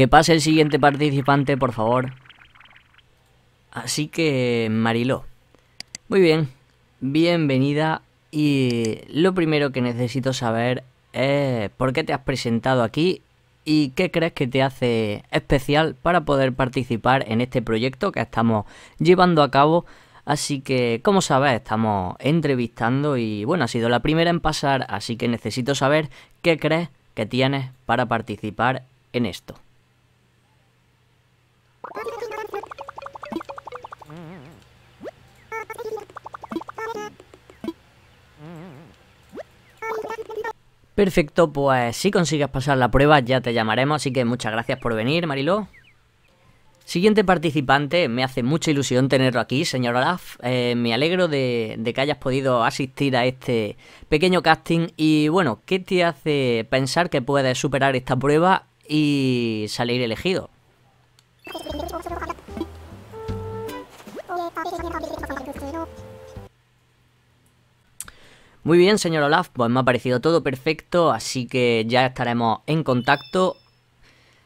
Que pase el siguiente participante, por favor. Así que, Mariló. Muy bien, bienvenida. Y lo primero que necesito saber es por qué te has presentado aquí y qué crees que te hace especial para poder participar en este proyecto que estamos llevando a cabo. Así que, como sabes, estamos entrevistando y bueno, ha sido la primera en pasar, así que necesito saber qué crees que tienes para participar en esto. Perfecto, pues si consigues pasar la prueba ya te llamaremos, así que muchas gracias por venir, Mariló. Siguiente participante, me hace mucha ilusión tenerlo aquí, señor Olaf. Eh, me alegro de, que hayas podido asistir a este pequeño casting y bueno, ¿qué te hace pensar que puedes superar esta prueba y salir elegido? Muy bien, señor Olaf, pues me ha parecido todo perfecto, así que ya estaremos en contacto.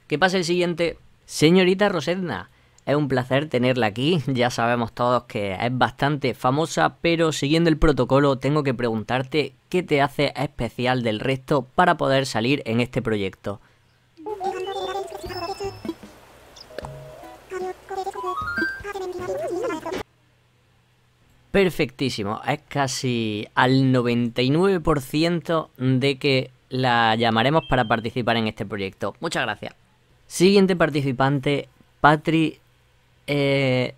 Que pase el siguiente. Señorita Rosedna, es un placer tenerla aquí, ya sabemos todos que es bastante famosa, pero siguiendo el protocolo tengo que preguntarte qué te hace especial del resto para poder salir en este proyecto. perfectísimo. Es casi al 99% de que la llamaremos para participar en este proyecto. Muchas gracias. Siguiente participante, Patri. Eh,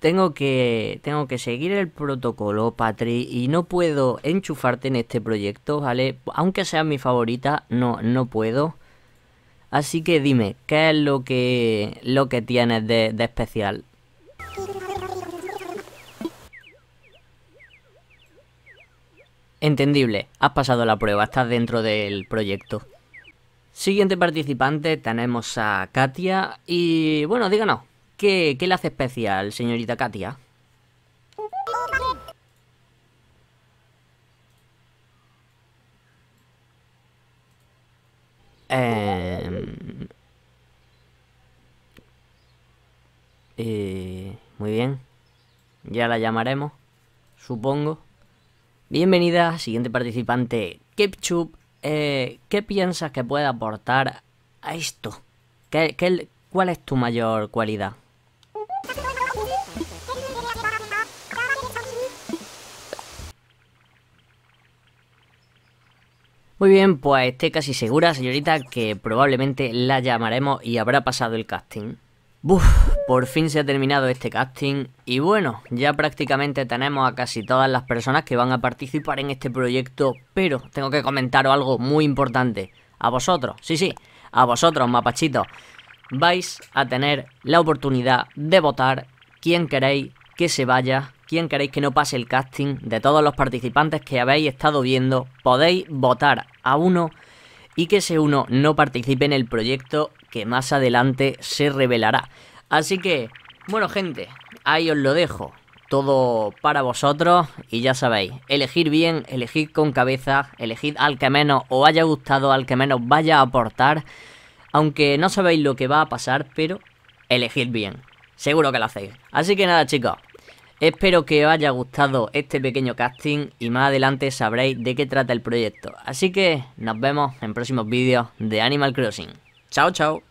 tengo que, tengo que seguir el protocolo, Patri, y no puedo enchufarte en este proyecto, ¿vale? Aunque sea mi favorita, no, no puedo. Así que dime, ¿qué es lo que, lo que tienes de especial? Entendible, has pasado la prueba, estás dentro del proyecto. Siguiente participante tenemos a Katia y bueno, díganos, ¿qué, qué le hace especial, señorita Katia? Em, eh... Muy bien. Ya la llamaremos, supongo. Bienvenida, siguiente participante, Kipchup. Eh, ¿Qué piensas que puede aportar a esto? ¿Qué, cuál es tu mayor cualidad? Muy bien, pues esté casi segura, señorita, que probablemente la llamaremos y habrá pasado el casting por fin se ha terminado este casting y bueno, ya prácticamente tenemos a casi todas las personas que van a participar en este proyecto, pero tengo que comentaros algo muy importante. A vosotros, sí, sí, a vosotros, mapachitos, vais a tener la oportunidad de votar quién queréis que se vaya, quién queréis que no pase el casting, de todos los participantes que habéis estado viendo, podéis votar a uno y que ese uno no participe en el proyecto que más adelante se revelará. Así que, bueno gente, ahí os lo dejo. Todo para vosotros y ya sabéis, elegir bien, elegid con cabeza, elegid al que menos os haya gustado, al que menos vaya a aportar. Aunque no sabéis lo que va a pasar, pero elegid bien. Seguro que lo hacéis. Así que nada chicos, Espero que os haya gustado este pequeño casting y más adelante sabréis de qué trata el proyecto. Así que nos vemos en próximos vídeos de Animal Crossing. Ciao, ciao.